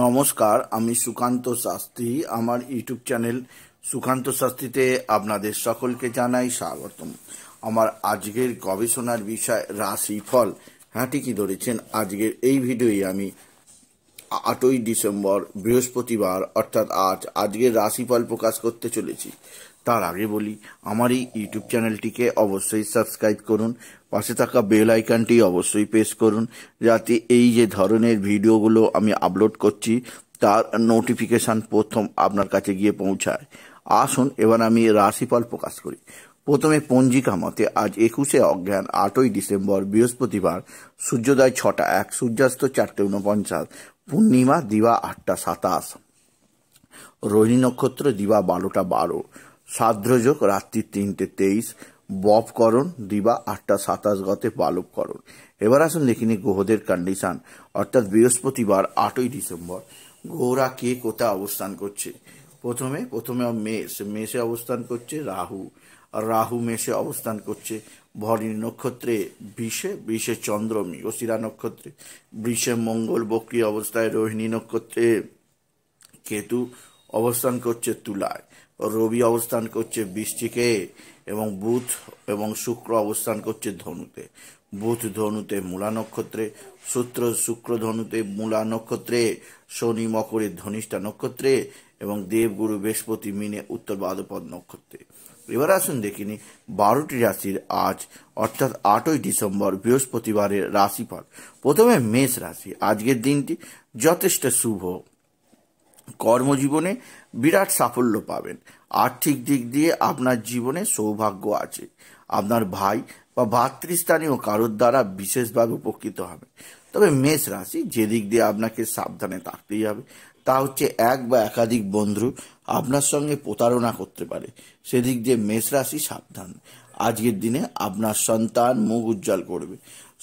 নমস্কার আমি সুকান্ত শাস্ত্রী আমার ইউটিউব চ্যানেল সুকান্ত শাস্ত্রীতে আপনাদের সকলকে জানাই স্বাগতম আমার আজকের গবেষণার বিষয় রাশিফল হ্যাঁ ঠিকই ধরেছেন আজকের এই ভিডিওই আমি আটই ডিসেম্বর বৃহস্পতিবার অর্থাৎ আজ আজকের রাশিফল প্রকাশ করতে চলেছি তার আগে বলি আমার এই ইউটিউব চ্যানেলটিকে অবশ্যই সাবস্ক্রাইব করুন পাশে থাকা বেল আইকনটি অবশ্যই প্রেস করুন যাতে এই যে ধরনের ভিডিওগুলো আমি আপলোড করছি তার নোটিফিকেশান প্রথম আপনার কাছে গিয়ে পৌঁছায় আসুন এবার আমি রাশিফল প্রকাশ করি প্রথমে পঞ্জিকা মতে আজ একুশে অজ্ঞান আটই ডিসেম্বর বৃহস্পতিবার সূর্যোদয় ছটা এক সূর্যাস্ত চারটে উনপঞ্চাশ পূর্ণিমা দিবা আটটা সাতাশ রোহিণী নক্ষত্র দিবা বারোটা বারো সাদ্রযোগ রাত্রি তিনটে তেইশ করণ দিবা আটটা সাতাশ গতে করণ এবার আসুন দেখিনি গ্রহদের কন্ডিশন অর্থাৎ বৃহস্পতিবার আটই ডিসেম্বর গোরা কে কোথায় অবস্থান করছে প্রথমে প্রথমে মেষ মেষে অবস্থান করছে রাহু রাহু মেষে অবস্থান করছে ভরণী নক্ষত্রে বিষে বিষে চন্দ্রমি অসিরা নক্ষত্রে বিষে মঙ্গল বক্রি অবস্থায় রোহিণী নক্ষত্রে কেতু অবস্থান করছে তুলায় রবি অবস্থান করছে বৃষ্টিকে এবং বুধ এবং শুক্র অবস্থান করছে ধনুতে বুধ ধনুতে মূলা নক্ষত্রে সূত্র শুক্র ধনুতে মূলা নক্ষত্রে শনি মকরে ধনিষ্ঠা নক্ষত্রে এবং দেবগুরু বৃহস্পতি মিনে উত্তর বাদপদ নক্ষত্রে এবার আসুন দেখিনি বারোটি রাশির আজ অর্থাৎ আটই ডিসেম্বর বৃহস্পতিবারের রাশিফল প্রথমে মেষ রাশি আজকের দিনটি যথেষ্ট শুভ কর্মজীবনে বিরাট সাফল্য পাবেন আর্থিক দিক দিয়ে আপনার জীবনে সৌভাগ্য আছে আপনার ভাই বা ভাতৃস্থানীয় কারোর দ্বারা বিশেষভাবে উপকৃত হবে তবে মেষ রাশি যেদিক দিয়ে আপনাকে সাবধানে থাকতেই হবে তা হচ্ছে এক বা একাধিক বন্ধু আপনার সঙ্গে প্রতারণা করতে পারে সেদিক দিয়ে মেষ রাশি সাবধান আজকের দিনে আপনার সন্তান মুখ উজ্জ্বল করবে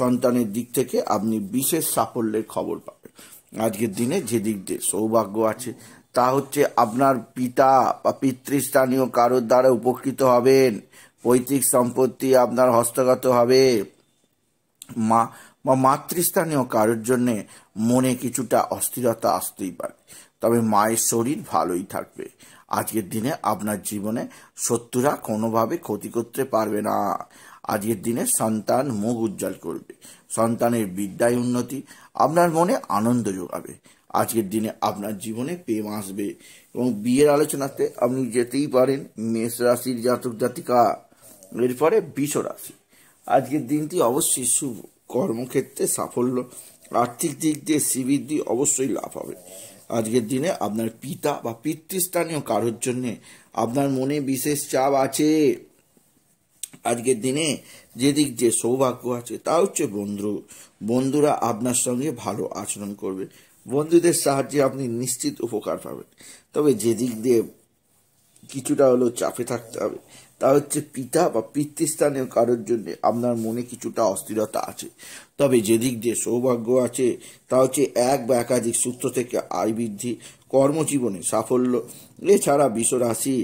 সন্তানের দিক থেকে আপনি বিশেষ সাফল্যের খবর পাবেন আজকের দিনে দিয়ে সৌভাগ্য আছে তা হচ্ছে আপনার পিতা বা পিতৃস্থানীয় কারোর দ্বারা উপকৃত হবেন পৈতৃক সম্পত্তি আপনার হস্তগত হবে মা বা মাতৃস্থানীয় কারোর জন্যে মনে কিছুটা অস্থিরতা আসতেই পারে তবে মায়ের শরীর ভালোই থাকবে আজকের দিনে আপনার জীবনে শত্রুরা কোনোভাবে ক্ষতি করতে পারবে না আজকের দিনে সন্তান মুখ উজ্জ্বল করবে সন্তানের বিদ্যায় উন্নতি আপনার মনে আনন্দ যোগাবে আজকের দিনে আপনার জীবনে প্রেম আসবে এবং বিয়ের আলোচনাতে আপনি যেতেই পারেন মেষ রাশির জাতক জাতিকা এরপরে বিষ রাশি আজকের দিনটি অবশ্যই শুভ কর্মক্ষেত্রে সাফল্য আর্থিক দিক দিয়ে শ্রীবৃদ্ধি অবশ্যই লাভ হবে আজকের দিনে আপনার পিতা বা পিতৃস্থানীয় কারোর জন্যে আপনার মনে বিশেষ চাপ আছে আজকের দিনে যেদিক যে সৌভাগ্য আছে তা হচ্ছে বন্ধু বন্ধুরা আপনার সঙ্গে ভালো আচরণ করবে বন্ধুদের সাহায্যে আপনি নিশ্চিত উপকার পাবেন তবে যেদিক দিয়ে কিছুটা হলেও চাপে থাকতে হবে তা হচ্ছে পিতা বা পিতৃস্থানীয় কারোর জন্য আপনার মনে কিছুটা অস্থিরতা আছে তবে যেদিক দিয়ে সৌভাগ্য আছে তা হচ্ছে এক বা একাধিক সূত্র থেকে আয় বৃদ্ধি কর্মজীবনে সাফল্য এছাড়া বিশ্বরাশি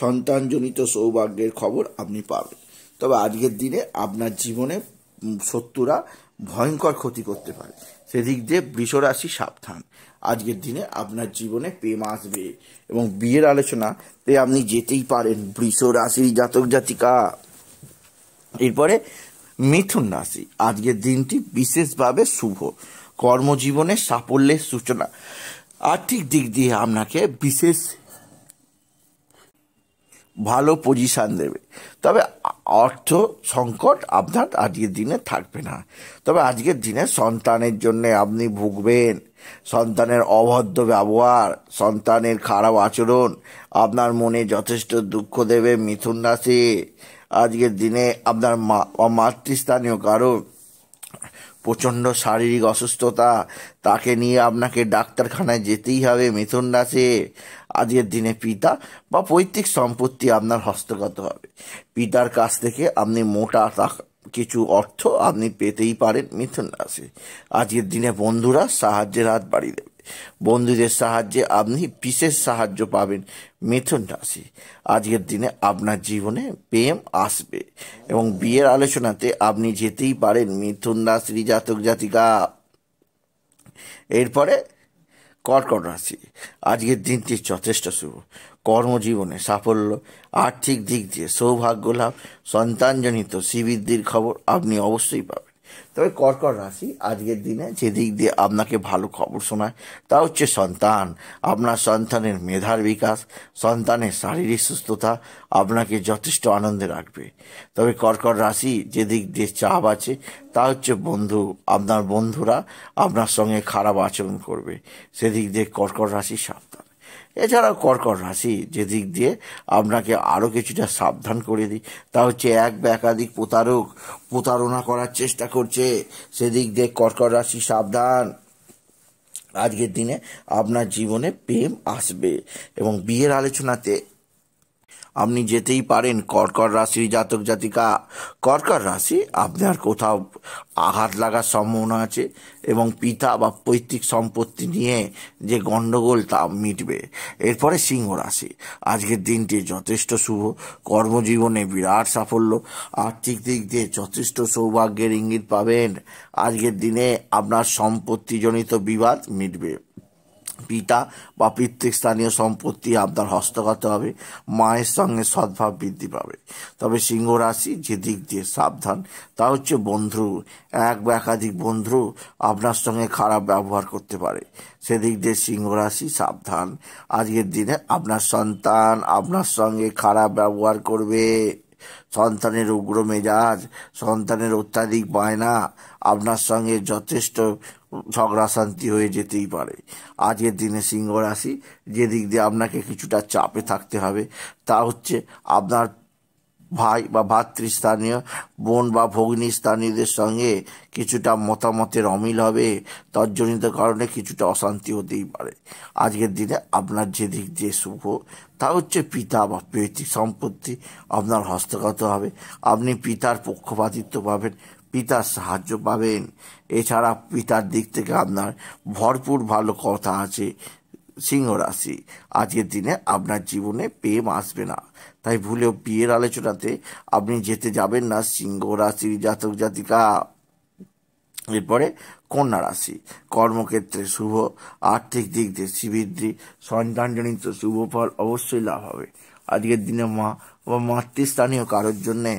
সন্তানজনিত সৌভাগ্যের খবর আপনি পাবেন তবে আজকের দিনে আপনার জীবনে শত্রুরা ভয়ঙ্কর ক্ষতি করতে পারে সেদিক দিয়ে বৃষরাশি সাবধান আজকের দিনে আপনার জীবনে প্রেম আসবে এবং বিয়ের আলোচনা তে আপনি যেতেই পারেন বৃষ রাশি জাতক জাতিকা এরপরে মিথুন রাশি আজকের দিনটি বিশেষভাবে শুভ কর্মজীবনে সাফল্যের সূচনা আর্থিক দিক দিয়ে আপনাকে বিশেষ ভালো পজিশন দেবে তবে অর্থ সংকট আপনার আজকের দিনে থাকবে না তবে আজকের দিনে সন্তানের জন্য আপনি ভুগবেন সন্তানের অভদ্র ব্যবহার সন্তানের খারাপ আচরণ আপনার মনে যথেষ্ট দুঃখ দেবে মিথুন রাশি আজকের দিনে আপনার মা মাতৃস্থানীয় কারণ প্রচণ্ড শারীরিক অসুস্থতা তাকে নিয়ে আপনাকে ডাক্তারখানায় যেতেই হবে মিথুন রাশি আজকের দিনে পিতা বা পৈতৃক সম্পত্তি আপনার হস্তগত হবে পিতার কাছ থেকে আপনি মোটা টাকা কিছু অর্থ আপনি পেতেই পারেন মিথুন রাশি আজকের দিনে বন্ধুরা সাহায্যের হাত বাড়িয়ে দেবে বন্ধুদের সাহায্যে আপনি বিশেষ সাহায্য পাবেন মিথুন রাশি আজকের দিনে আপনার জীবনে প্রেম আসবে এবং বিয়ের আলোচনাতে আপনি যেতেই পারেন মিথুন রাশির জাতক জাতিকা এরপরে কর্কট রাশি আজকের দিনটি যথেষ্ট শুভ কর্মজীবনে সাফল্য আর্থিক দিক দিয়ে সৌভাগ্য লাভ সন্তানজনিত শ্রীবৃদ্ধির খবর আপনি অবশ্যই পাবেন তবে কর্কট রাশি আজকের দিনে যেদিক দিয়ে আপনাকে ভালো খবর শোনায় তা হচ্ছে সন্তান আপনার সন্তানের মেধার বিকাশ সন্তানের শারীরিক সুস্থতা আপনাকে যথেষ্ট আনন্দে রাখবে তবে কর্কট রাশি যেদিক দিয়ে চাপ আছে তা হচ্ছে বন্ধু আপনার বন্ধুরা আপনার সঙ্গে খারাপ আচরণ করবে সেদিক দিয়ে কর্কট রাশি সাবধান এছাড়াও কর্কট রাশি যে দিক দিয়ে আপনাকে আরও কিছুটা সাবধান করে দিই তা হচ্ছে এক বা একাধিক প্রতারক প্রতারণা করার চেষ্টা করছে সেদিক দিয়ে কর্কট রাশি সাবধান আজকের দিনে আপনার জীবনে প্রেম আসবে এবং বিয়ের আলোচনাতে আপনি যেতেই পারেন কর্কর রাশি জাতক জাতিকা কর্কর রাশি আপনার কোথাও আঘাত লাগার সম্ভাবনা আছে এবং পিতা বা পৈতৃক সম্পত্তি নিয়ে যে গণ্ডগোল তা মিটবে এরপরে সিংহ রাশি আজকের দিনটি যথেষ্ট শুভ কর্মজীবনে বিরাট সাফল্য আর্থিক দিক দিয়ে যথেষ্ট সৌভাগ্যের ইঙ্গিত পাবেন আজকের দিনে আপনার সম্পত্তিজনিত বিবাদ মিটবে পিতা বা পিতৃস্থানীয় সম্পত্তি আপনার হস্তগত হবে মায়ের সঙ্গে সদ্ভাব বৃদ্ধি পাবে তবে সিংহ রাশি যে দিক দিয়ে সাবধান তা হচ্ছে বন্ধু এক বা একাধিক বন্ধু আপনার সঙ্গে খারাপ ব্যবহার করতে পারে সেদিক দিয়ে সিংহ রাশি সাবধান আজকের দিনে আপনার সন্তান আপনার সঙ্গে খারাপ ব্যবহার করবে সন্তানের উগ্র মেজাজ সন্তানের অত্যাধিক বায়না আপনার সঙ্গে যথেষ্ট ঝগড়া শান্তি হয়ে যেতেই পারে আজকের দিনে সিংহ রাশি যেদিক দিয়ে আপনাকে কিছুটা চাপে থাকতে হবে তা হচ্ছে আপনার ভাই বা ভাতৃস্থানীয় বোন বা ভগ্নী স্থানীয়দের সঙ্গে কিছুটা মতামতের অমিল হবে তর্জনিত কারণে কিছুটা অশান্তি হতেই পারে আজকের দিনে আপনার যে দিক যে শুভ তা হচ্ছে পিতা বা পৈতৃক সম্পত্তি আপনার হস্তগত হবে আপনি পিতার পক্ষপাতিত্ব পাবেন পিতার সাহায্য পাবেন এছাড়া পিতার দিক থেকে আপনার ভরপুর ভালো কথা আছে সিংহ রাশি আজকের দিনে আপনার জীবনে প্রেম আসবে না তাই ভুলেও বিয়ের আলোচনাতে আপনি যেতে যাবেন না সিংহ রাশির জাতক জাতিকা এরপরে কন্যা রাশি কর্মক্ষেত্রে শুভ আর্থিক দিক দিয়ে শ্রীবৃদ্ধি সন্তানজনিত শুভ ফল অবশ্যই লাভ হবে আজকের দিনে মা বা মাতৃস্থানীয় কারোর জন্যে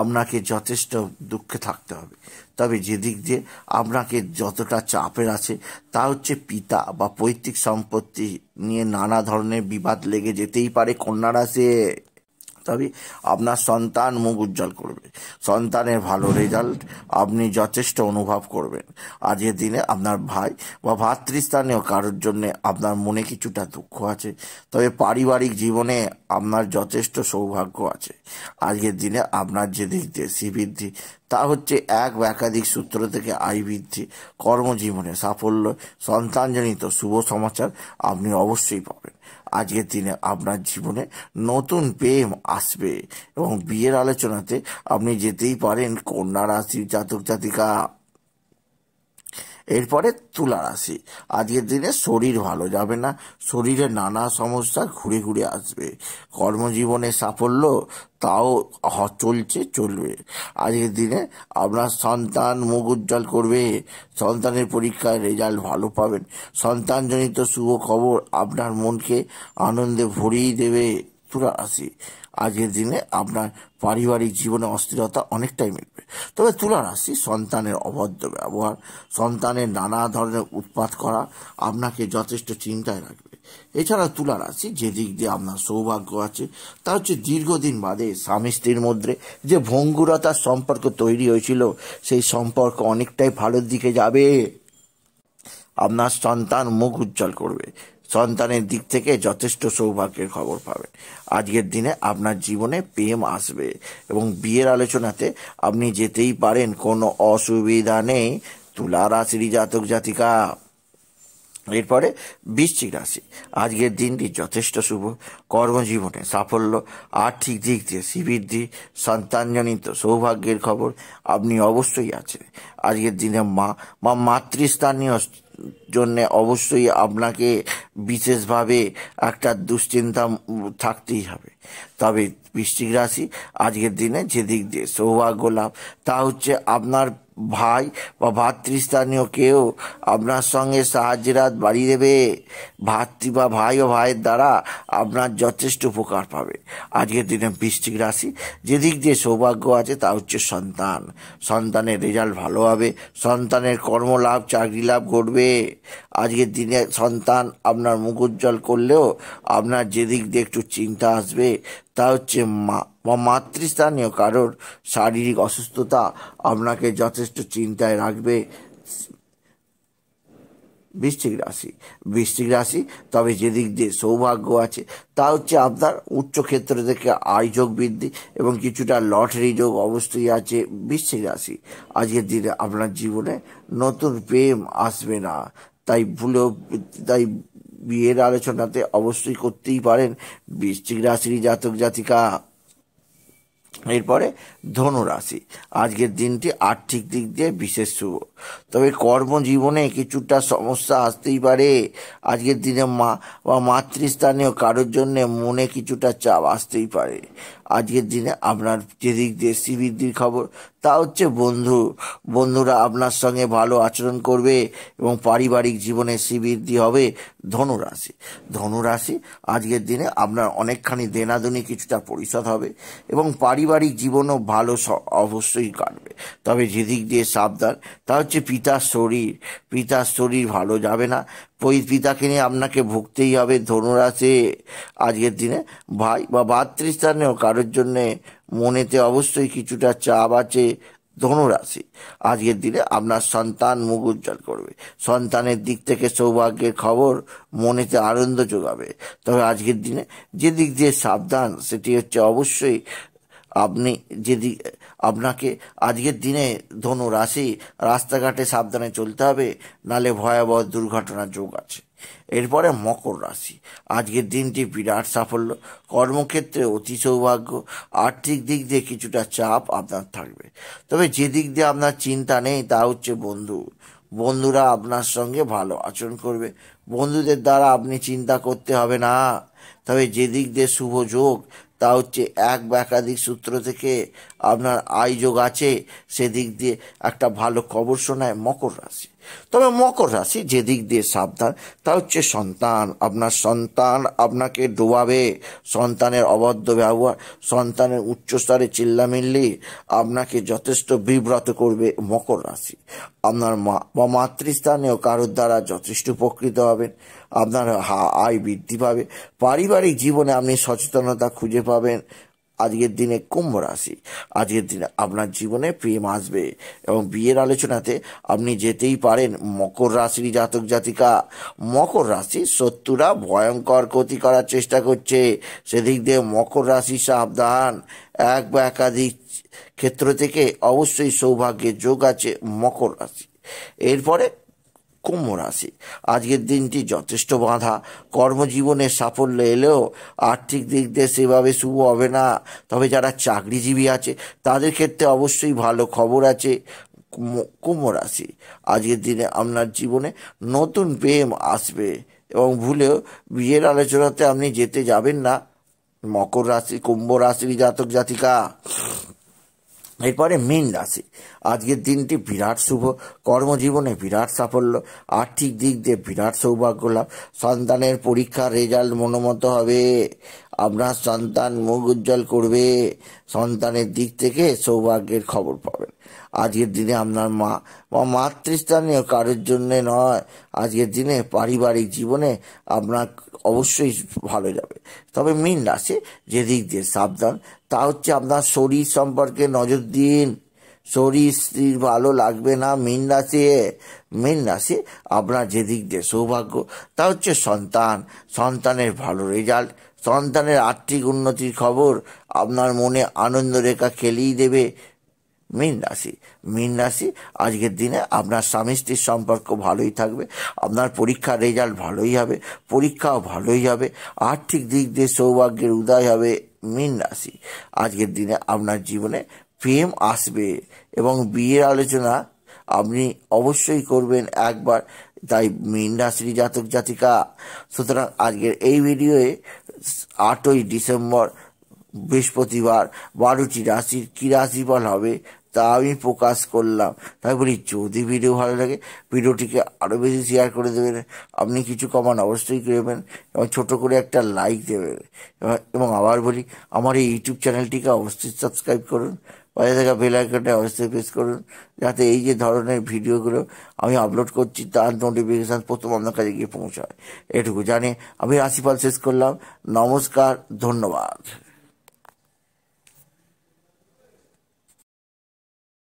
আপনাকে যথেষ্ট দুঃখে থাকতে হবে তবে যেদিক দিয়ে আপনাকে যতটা চাপের আছে তা হচ্ছে পিতা বা পৈতৃক সম্পত্তি নিয়ে নানা ধরনের বিবাদ লেগে যেতেই পারে কন্যারা সে তবে আপনার সন্তান মুখ উজ্জ্বল করবে সন্তানের ভালো রেজাল্ট আপনি যথেষ্ট অনুভব করবেন আজকের দিনে আপনার ভাই বা ভাতৃস্থানীয় কারোর জন্য আপনার মনে কিছুটা দুঃখ আছে তবে পারিবারিক জীবনে আপনার যথেষ্ট সৌভাগ্য আছে আজকের দিনে আপনার যে দিক দিয়ে শ্রীবৃদ্ধি তা হচ্ছে এক বা একাধিক সূত্র থেকে আয় বৃদ্ধি কর্মজীবনে সাফল্য সন্তানজনিত শুভ সমাচার আপনি অবশ্যই পাবেন আজকের দিনে আপনার জীবনে নতুন প্রেম আসবে এবং বিয়ের আলোচনাতে আপনি যেতেই পারেন কন্যা রাশি জাতক জাতিকা এরপরে তুলা রাশি আজকের দিনে শরীর ভালো যাবে না শরীরে নানা সমস্যা ঘুরে ঘুরে আসবে কর্মজীবনে সাফল্য তাও চলছে চলবে আজকের দিনে আপনার সন্তান মুখ উজ্জ্বল করবে সন্তানের পরীক্ষায় রেজাল্ট ভালো পাবেন সন্তানজনিত শুভ খবর আপনার মনকে আনন্দে ভরিয়ে দেবে তুলা রাশি আগের দিনে আপনার পারিবারিক জীবনে অস্থিরতা অনেকটাই মিটবে তবে তুলা রাশি সন্তানের অভদ্র ব্যবহার সন্তানের নানা ধরনের উৎপাত করা আপনাকে যথেষ্ট চিন্তায় রাখবে এছাড়া তুলা রাশি যে দিক দিয়ে আপনার সৌভাগ্য আছে তা হচ্ছে দীর্ঘদিন বাদে স্বামী স্ত্রীর মধ্যে যে ভঙ্গুরতার সম্পর্ক তৈরি হয়েছিল সেই সম্পর্ক অনেকটাই ভালোর দিকে যাবে আপনার সন্তান মুখ উজ্জ্বল করবে সন্তানের দিক থেকে যথেষ্ট সৌভাগ্যের খবর পাবেন আজকের দিনে আপনার জীবনে প্রেম আসবে এবং বিয়ের আলোচনাতে আপনি যেতেই পারেন কোনো অসুবিধা নেই তুলা রাশির জাতক জাতিকা এরপরে বৃশ্চিক রাশি আজকের দিনটি যথেষ্ট শুভ কর্মজীবনে সাফল্য আর্থিক দিক দিয়ে শ্রীবৃদ্ধি সন্তানজনিত সৌভাগ্যের খবর আপনি অবশ্যই আছেন আজকের দিনে মা মাতৃস্থানীয় জন্যে অবশ্যই আপনাকে বিশেষভাবে একটা দুশ্চিন্তা থাকতেই হবে তবে বৃষ্টিক রাশি আজকের দিনে যেদিক দিয়ে সৌভাগ্য লাভ তা হচ্ছে আপনার ভাই বা ভাতৃস্থানীয় কেউ আপনার সঙ্গে সাহায্যের হাত বাড়িয়ে দেবে ভাতৃ বা ভাই ও ভাইয়ের দ্বারা আপনার যথেষ্ট উপকার পাবে আজকের দিনে বৃষ্টিক রাশি যেদিক দিয়ে সৌভাগ্য আছে তা হচ্ছে সন্তান সন্তানের রেজাল্ট ভালো হবে সন্তানের কর্মলাভ চাকরি লাভ ঘটবে আজকের দিনে সন্তান আপনার মুখ উজ্জ্বল করলেও আপনার যেদিক দিয়ে একটু চিন্তা আসবে তা হচ্ছে মা বা মাতৃস্থানীয় কারোর শারীরিক অসুস্থতা আপনাকে যথেষ্ট চিন্তায় রাখবে বৃষ্টিক রাশি বৃষ্টিক রাশি তবে যেদিক দিয়ে সৌভাগ্য আছে তা হচ্ছে আপনার উচ্চক্ষেত্র থেকে আয় যোগ বৃদ্ধি এবং কিছুটা লটারি যোগ অবশ্যই আছে বৃষ্টিক রাশি আজকের দিনে আপনার জীবনে নতুন প্রেম আসবে না তাই ভুলেও তাই বিয়ের আলোচনাতে অবশ্যই করতেই পারেন বৃশ্চিক রাশির জাতক জাতিকা এরপরে ধনু রাশি আজকের দিনটি আর্থিক দিক দিয়ে বিশেষ শুভ তবে কর্মজীবনে কিছুটা সমস্যা আসতেই পারে আজকের দিনে মা বা মাতৃস্থানীয় কারোর জন্য মনে কিছুটা চাপ আসতেই পারে আজকের দিনে আপনার যেদিক দিয়ে শ্রীবৃদ্ধির খবর তা হচ্ছে বন্ধু বন্ধুরা আপনার সঙ্গে ভালো আচরণ করবে এবং পারিবারিক জীবনে শ্রীবৃদ্ধি হবে ধনুরাশি ধনুরাশি আজকের দিনে আপনার অনেকখানি দেনাদুনি কিছুটা পরিশোধ হবে এবং পারিবারিক জীবনও ভালো অবশ্যই কাটবে তবে যেদিক দিয়ে সাবধান তা হচ্ছে হচ্ছে পিতার শরীর পিতার শরীর ভালো যাবে না ওই পিতাকে নিয়ে আপনাকে ভুগতেই হবে ধনুরাশে আজকের দিনে ভাই বা ভাতৃস্থানেও কারোর জন্যে মনেতে অবশ্যই কিছুটা চাপ আছে ধনুরাশি আজকের দিনে আপনার সন্তান মুখ উজ্জ্বল করবে সন্তানের দিক থেকে সৌভাগ্যের খবর মনেতে আনন্দ যোগাবে তবে আজকের দিনে যে দিক দিয়ে সাবধান সেটি হচ্ছে অবশ্যই আপনি যেদিক আপনাকে আজকের দিনে ধনু রাশি রাস্তাঘাটে সাবধানে চলতে হবে নালে ভয়াবহ দুর্ঘটনার যোগ আছে এরপরে মকর রাশি আজকের দিনটি বিরাট সাফল্য কর্মক্ষেত্রে অতি সৌভাগ্য আর্থিক দিক দিয়ে কিছুটা চাপ আপনার থাকবে তবে যে দিক দিয়ে আপনার চিন্তা নেই তা হচ্ছে বন্ধু বন্ধুরা আপনার সঙ্গে ভালো আচরণ করবে বন্ধুদের দ্বারা আপনি চিন্তা করতে হবে না তবে যেদিক দিয়ে শুভ যোগ তা হচ্ছে এক বা একাধিক সূত্র থেকে আপনার আয় যোগ আছে সেদিক দিয়ে একটা ভালো খবর শোনায় মকর রাশি তবে মকর রাশি যেদিক দিয়ে সাবধান তা হচ্ছে সন্তান আপনার সন্তান আপনাকে ডোবাবে সন্তানের অবদ্ধ ব্যবহার সন্তানের উচ্চস্তরে চিল্লামিল্লি আপনাকে যথেষ্ট বিব্রত করবে মকর রাশি আপনার মা বা মাতৃস্থানেও কারোর দ্বারা যথেষ্ট উপকৃত হবেন আপনার আয় বৃদ্ধি পাবে পারিবারিক জীবনে আপনি সচেতনতা খুঁজে পাবেন আজকের দিনে কুম্ভ রাশি আজকের দিনে আপনার জীবনে প্রেম আসবে এবং বিয়ের আলোচনাতে আপনি যেতেই পারেন মকর রাশির জাতক জাতিকা মকর রাশি শত্রুরা ভয়ঙ্কর ক্ষতি করার চেষ্টা করছে সেদিক দিয়ে মকর রাশি সাবধান এক বা একাধিক ক্ষেত্র থেকে অবশ্যই সৌভাগ্যের যোগ আছে মকর রাশি এরপরে কুম্ভ রাশি আজকের দিনটি যথেষ্ট বাধা কর্মজীবনে সাফল্য এলেও আর্থিক দিক দিয়ে সেভাবে শুভ হবে না তবে যারা চাকরিজীবী আছে তাদের ক্ষেত্রে অবশ্যই ভালো খবর আছে কুম্ভ রাশি আজকের দিনে আপনার জীবনে নতুন প্রেম আসবে এবং ভুলেও বিয়ের আলোচনাতে আপনি যেতে যাবেন না মকর রাশি কুম্ভ রাশির জাতক জাতিকা এরপরে মীন রাশি আজকের দিনটি বিরাট শুভ কর্মজীবনে বিরাট সাফল্য আর্থিক দিক দিয়ে বিরাট সৌভাগ্য লাভ সন্তানের পরীক্ষার রেজাল্ট মনোমত হবে আপনার সন্তান মুখ উজ্জ্বল করবে সন্তানের দিক থেকে সৌভাগ্যের খবর পাবেন আজকের দিনে আপনার মা বা মাতৃস্থানীয় কারোর জন্যে নয় আজকের দিনে পারিবারিক জীবনে আপনার অবশ্যই ভালো যাবে তবে মিন রাশি যেদিক দিয়ে সাবধান তা হচ্ছে আপনার শরীর সম্পর্কে নজর দিন শরীর স্ত্রীর ভালো লাগবে না মিন রাশি মিন রাশি আপনার যেদিক দিয়ে সৌভাগ্য তা হচ্ছে সন্তান সন্তানের ভালো রেজাল্ট সন্তানের আর্থিক উন্নতির খবর আপনার মনে আনন্দ রেখা খেলিয়ে দেবে মীন রাশি মীন রাশি আজকের দিনে আপনার স্বামী স্ত্রীর সম্পর্ক ভালোই থাকবে আপনার পরীক্ষার রেজাল্ট ভালোই হবে পরীক্ষাও ভালোই হবে আর্থিক দিক দিয়ে সৌভাগ্যের উদয় হবে মীন রাশি আজকের দিনে আপনার জীবনে প্রেম আসবে এবং বিয়ের আলোচনা আপনি অবশ্যই করবেন একবার তাই মীন রাশির জাতক জাতিকা সুতরাং আজকের এই ভিডিওয়ে আটই ডিসেম্বর বৃহস্পতিবার বারোটি রাশির কী রাশিফল হবে তা আমি প্রকাশ করলাম তাই বলি যদি ভিডিও ভালো লাগে ভিডিওটিকে আরও বেশি শেয়ার করে দেবেন আপনি কিছু কমান অবশ্যই করবেন এবং ছোটো করে একটা লাইক দেবেন এবং আবার বলি আমার এই ইউটিউব চ্যানেলটিকে অবশ্যই সাবস্ক্রাইব করুন বাইরে থাকা বেল আইকনটা অবশ্যই প্রেস করুন যাতে এই যে ধরনের ভিডিওগুলো আমি আপলোড করছি তার নোটিফিকেশান প্রথম আপনার কাছে গিয়ে পৌঁছায় এটুকু জানি আমি রাশিফল শেষ করলাম নমস্কার ধন্যবাদ